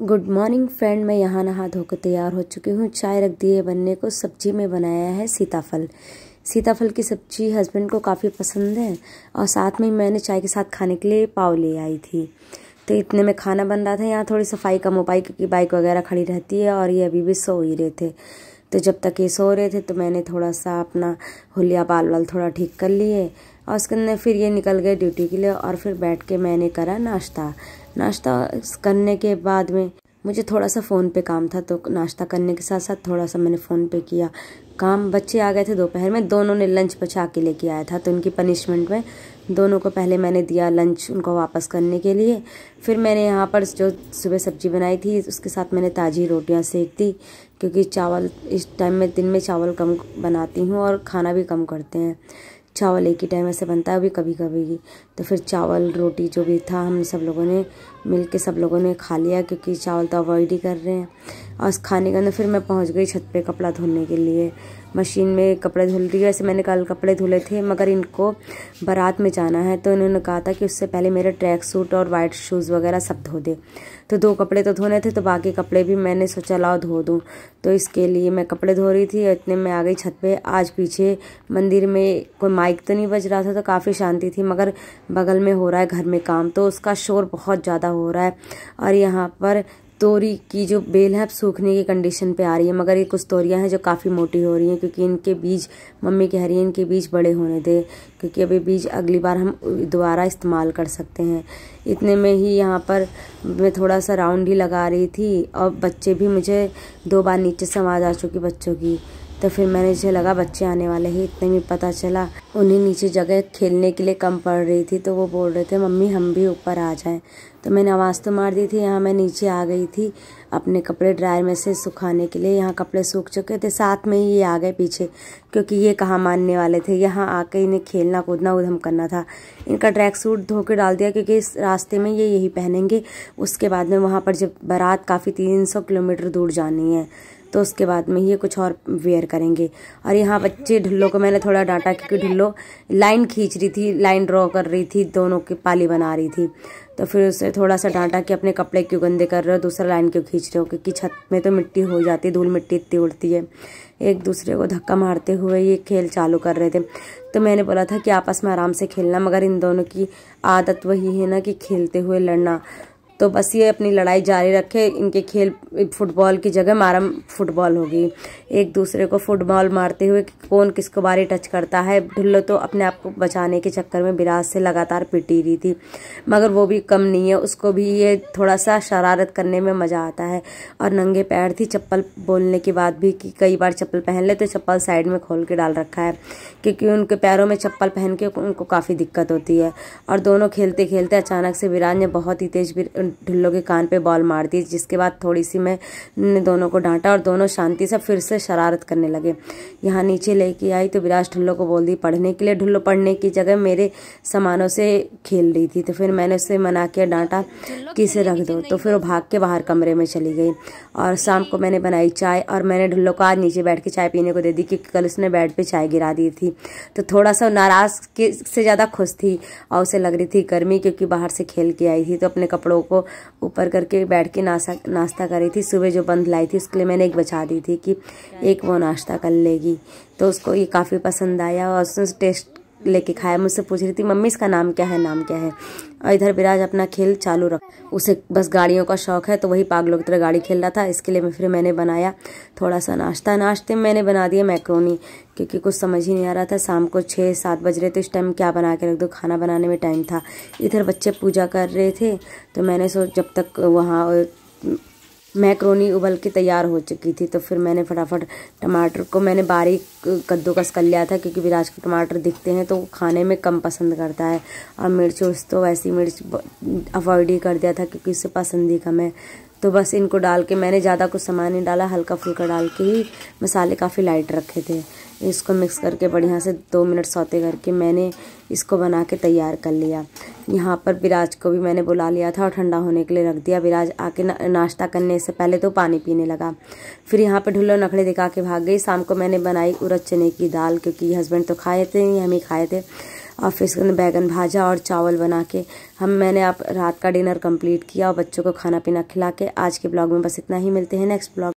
good morning friend मैं यहाँ नहा धोकर तैयार हो चुकी हूँ चाय रख दिए बनने को सब्जी में बनाया है सीताफल सीताफल की सब्जी हस्बैंड को काफ़ी पसंद है और साथ में मैंने चाय के साथ खाने के लिए पाव ले आई थी तो इतने में खाना बन रहा था यहाँ थोड़ी सफाई कम हो पाई क्योंकि बाइक वगैरह खड़ी रहती है और ये अभी भी सो ही रहे थे तो जब तक ये सो रहे थे तो मैंने थोड़ा सा अपना हुलिया बाल वाल थोड़ा ठीक कर लिए और उसके अंदर फिर ये निकल गए ड्यूटी के लिए और फिर बैठ के मैंने करा नाश्ता नाश्ता करने के बाद में मुझे थोड़ा सा फ़ोन पे काम था तो नाश्ता करने के साथ साथ थोड़ा सा मैंने फ़ोन पे किया काम बच्चे आ गए थे दोपहर में दोनों ने लंच बचा के लेके आया था तो उनकी पनिशमेंट में दोनों को पहले मैंने दिया लंच उनको वापस करने के लिए फिर मैंने यहाँ पर जो सुबह सब्जी बनाई थी उसके साथ मैंने ताज़ी रोटियाँ सेक दी क्योंकि चावल इस टाइम में दिन में चावल कम बनाती हूँ और खाना भी कम करते हैं चावल एक ही टाइम ऐसे बनता है भी कभी कभी तो फिर चावल रोटी जो भी था हम सब लोगों ने मिल के सब लोगों ने खा लिया क्योंकि चावल तो अवॉइड ही कर रहे हैं और खाने के अंदर फिर मैं पहुंच गई छत पे कपड़ा धोने के लिए मशीन में कपड़े धुल रही है वैसे मैंने कल कपड़े धुले थे मगर इनको बारात में जाना है तो इन्होंने कहा था कि उससे पहले मेरे ट्रैक सूट और वाइट शूज़ वगैरह सब धो दे तो दो कपड़े तो धोने थे तो बाकी कपड़े भी मैंने सोचा लाओ धो दूँ तो इसके लिए मैं कपड़े धो रही थी इतने में आ गई छत पर आज पीछे मंदिर में कोई माइक तो नहीं बज रहा था तो काफ़ी शांति थी मगर बगल में हो रहा है घर में काम तो उसका शोर बहुत ज़्यादा हो रहा है और यहाँ पर तोरी की जो बेल है अब सूखने की कंडीशन पे आ रही है मगर ये कुछ तोरियां हैं जो काफ़ी मोटी हो रही हैं क्योंकि इनके बीज मम्मी कह रही है इनके बीज बड़े होने दें क्योंकि अभी बीज अगली बार हम दोबारा इस्तेमाल कर सकते हैं इतने में ही यहाँ पर मैं थोड़ा सा राउंड ही लगा रही थी और बच्चे भी मुझे दो बार नीचे समा आ चुकी बच्चों की तो फिर मैंने जो लगा बच्चे आने वाले ही इतने में पता चला उन्हें नीचे जगह खेलने के लिए कम पड़ रही थी तो वो बोल रहे थे मम्मी हम भी ऊपर आ जाएं तो मैंने आवाज़ तो मार दी थी यहाँ मैं नीचे आ गई थी अपने कपड़े ड्रायर में से सुखाने के लिए यहाँ कपड़े सूख चुके थे साथ में ही ये आ गए पीछे क्योंकि ये कहाँ मानने वाले थे यहाँ आके इन्हें खेलना कूदना उधम करना था इनका ट्रैक सूट धो के डाल दिया क्योंकि इस रास्ते में ये यही पहनेंगे उसके बाद में वहाँ पर जब बारात काफ़ी तीन सौ किलोमीटर दूर जानी है तो उसके बाद में ये कुछ और वेयर करेंगे और यहाँ बच्चे ढुल्लो को मैंने थोड़ा डांटा क्योंकि ढुल्लो लाइन खींच रही थी लाइन ड्रॉ कर रही थी दोनों की पाली बना रही थी तो फिर उसे थोड़ा सा डांटा कि अपने कपड़े क्यों गंदे कर रहे हो दूसरा लाइन क्यों खींच रहे हो क्योंकि छत में तो मिट्टी हो जाती है धूल मिट्टी इतनी उड़ती है एक दूसरे को धक्का मारते हुए ये खेल चालू कर रहे थे तो मैंने बोला था कि आपस में आराम से खेलना मगर इन दोनों की आदत वही है ना कि खेलते हुए लड़ना तो बस ये अपनी लड़ाई जारी रखे इनके खेल फुटबॉल की जगह मारम फुटबॉल होगी एक दूसरे को फुटबॉल मारते हुए कि कौन किसको बारी टच करता है ढुल्लो तो अपने आप को बचाने के चक्कर में बिराज से लगातार पिटी रही थी मगर वो भी कम नहीं है उसको भी ये थोड़ा सा शरारत करने में मज़ा आता है और नंगे पैर थी चप्पल बोलने के बाद भी कि कई बार चप्पल पहन ले तो चप्पल साइड में खोल के डाल रखा है क्योंकि उनके पैरों में चप्पल पहन के उनको काफ़ी दिक्कत होती है और दोनों खेलते खेलते अचानक से विराज ने बहुत ही तेज़ ढुल्लो के कान पे बॉल मार दी जिसके बाद थोड़ी सी मैं दोनों को डांटा और दोनों शांति से फिर से शरारत करने लगे यहाँ नीचे लेके आई तो विराज ढुल्लो को बोल दी पढ़ने के लिए ढुल्लो पढ़ने की जगह मेरे सामानों से खेल रही थी तो फिर मैंने उसे मना किया डांटा कि इसे रख दो तो फिर वो भाग के बाहर कमरे में चली गई और शाम को मैंने बनाई चाय और मैंने ढुल्लो को आज नीचे बैठ के चाय पीने को दे दी क्योंकि कल उसने बेड पर चाय गिरा दी थी तो थोड़ा सा नाराज़ से ज़्यादा खुश थी और उसे लग रही थी गर्मी क्योंकि बाहर से खेल के आई थी तो अपने कपड़ों को को ऊपर करके बैठ के नाश्ता नाश्ता करी थी सुबह जो बंद लाई थी उसके लिए मैंने एक बचा दी थी कि एक वो नाश्ता कर लेगी तो उसको ये काफ़ी पसंद आया और उसने टेस्ट लेके खाया मुझसे पूछ रही थी मम्मी इसका नाम क्या है नाम क्या है और इधर विराज अपना खेल चालू रख उसे बस गाड़ियों का शौक है तो वही पागलों की तरह गाड़ी खेल रहा था इसके लिए मैं फिर मैंने बनाया थोड़ा सा नाश्ता नाश्ते में मैंने बना दिया मैक्रोनी क्योंकि कुछ समझ ही नहीं आ रहा था शाम को छः सात बज रहे थे इस टाइम क्या बना के रख दो खाना बनाने में टाइम था इधर बच्चे पूजा कर रहे थे तो मैंने सोच जब तक वहाँ मैक्रोनी उबल के तैयार हो चुकी थी तो फिर मैंने फटाफट टमाटर को मैंने बारीक कद्दूकस कर लिया था क्योंकि विराज के टमाटर दिखते हैं तो खाने में कम पसंद करता है और मिर्च उस तो वैसी मिर्च अवॉइड ही कर दिया था क्योंकि उससे पसंद ही कम है तो बस इनको डाल के मैंने ज़्यादा कुछ सामान नहीं डाला हल्का फुल्का डाल के ही मसाले काफ़ी लाइट रखे थे इसको मिक्स करके बढ़िया से दो मिनट सौते करके मैंने इसको बना के तैयार कर लिया यहाँ पर बिराज को भी मैंने बुला लिया था और ठंडा होने के लिए रख दिया बिराज आके ना, नाश्ता करने से पहले तो पानी पीने लगा फिर यहाँ पर ढुल्लो नखड़े दिखा के भाग गई शाम को मैंने बनाई उरद चने की दाल क्योंकि हस्बैंड तो खाए थे हम ही खाए थे और फिर इसके अंदर बैगन भाजा और चावल बना के हम मैंने आप रात का डिनर कंप्लीट किया और बच्चों को खाना पीना खिला के आज के ब्लॉग में बस इतना ही मिलते हैं नेक्स्ट ब्लॉग